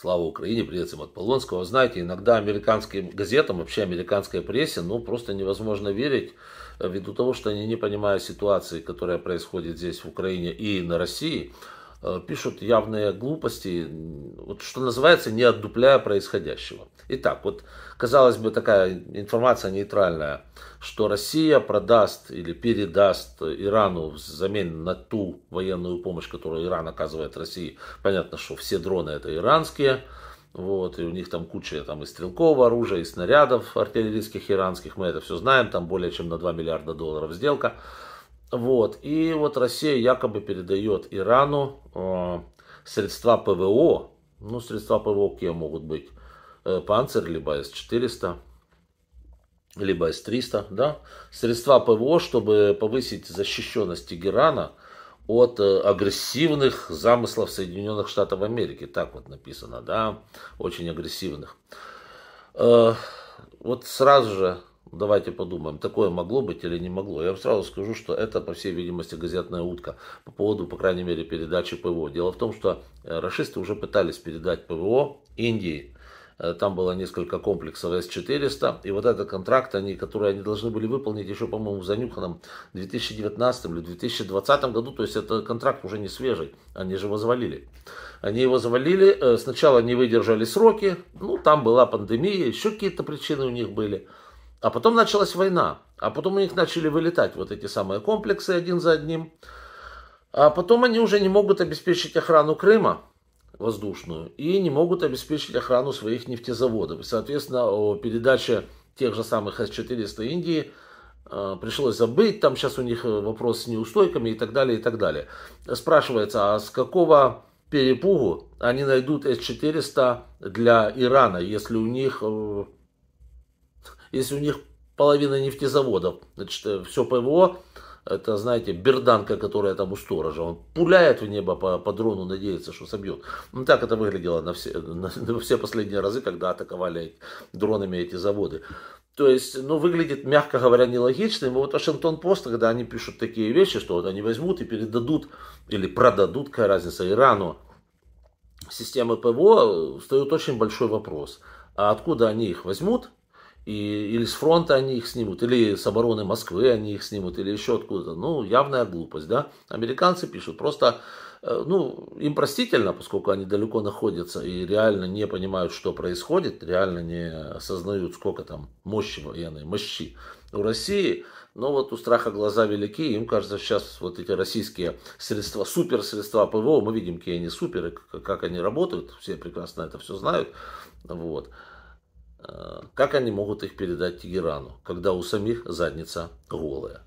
Слава Украине, привет всем от Полонского. Знаете, иногда американским газетам, вообще американской прессе, ну просто невозможно верить, э, ввиду того, что они не понимают ситуации, которая происходит здесь в Украине и на России, Э, пишут явные глупости, вот что называется, не отдупляя происходящего. Итак, вот казалось бы такая информация нейтральная, что Россия продаст или передаст Ирану взамен на ту военную помощь, которую Иран оказывает России. Понятно, что все дроны это иранские, вот, и у них там куча там, и стрелкового оружия, и снарядов артиллерийских иранских, мы это все знаем, там более чем на 2 миллиарда долларов сделка. Вот. И вот Россия якобы передает Ирану э, средства ПВО. Ну, средства ПВО какие могут быть? Э, Панцирь, либо С-400, либо С-300, да? Средства ПВО, чтобы повысить защищенность Тегерана от э, агрессивных замыслов Соединенных Штатов Америки. Так вот написано, да? Очень агрессивных. Э, вот сразу же Давайте подумаем, такое могло быть или не могло. Я вам сразу скажу, что это, по всей видимости, газетная утка по поводу, по крайней мере, передачи ПВО. Дело в том, что э, расисты уже пытались передать ПВО Индии. Э, там было несколько комплексов С-400. И вот этот контракт, они, который они должны были выполнить еще, по-моему, в занюханном 2019 или 2020 году. То есть этот контракт уже не свежий. Они же его завалили. Они его завалили. Э, сначала не выдержали сроки. Ну, там была пандемия, еще какие-то причины у них были. А потом началась война, а потом у них начали вылетать вот эти самые комплексы один за одним. А потом они уже не могут обеспечить охрану Крыма воздушную и не могут обеспечить охрану своих нефтезаводов. соответственно, о передаче тех же самых С-400 Индии э, пришлось забыть. Там сейчас у них э, вопрос с неустойками и так далее, и так далее. Спрашивается, а с какого перепугу они найдут С-400 для Ирана, если у них э, если у них половина нефтезаводов, значит, э, все ПВО, это, знаете, берданка, которая там у сторожа. Он пуляет в небо по, по дрону, надеется, что собьет. Ну, так это выглядело на все, на, на все последние разы, когда атаковали дронами эти заводы. То есть, ну, выглядит, мягко говоря, нелогичным. И вот Вашингтон Пост, когда они пишут такие вещи, что вот они возьмут и передадут, или продадут, какая разница, Ирану системы ПВО, встает э, очень большой вопрос. А откуда они их возьмут, и, или с фронта они их снимут, или с обороны Москвы они их снимут, или еще откуда-то. Ну, явная глупость, да. Американцы пишут, просто, э, ну, им простительно, поскольку они далеко находятся и реально не понимают, что происходит, реально не осознают, сколько там мощи военной, мощи у России. Но вот у страха глаза велики, им кажется, сейчас вот эти российские средства, супер средства ПВО, мы видим, какие они суперы, как они работают, все прекрасно это все знают. Вот. Э, как они могут их передать Тегерану, когда у самих задница голая?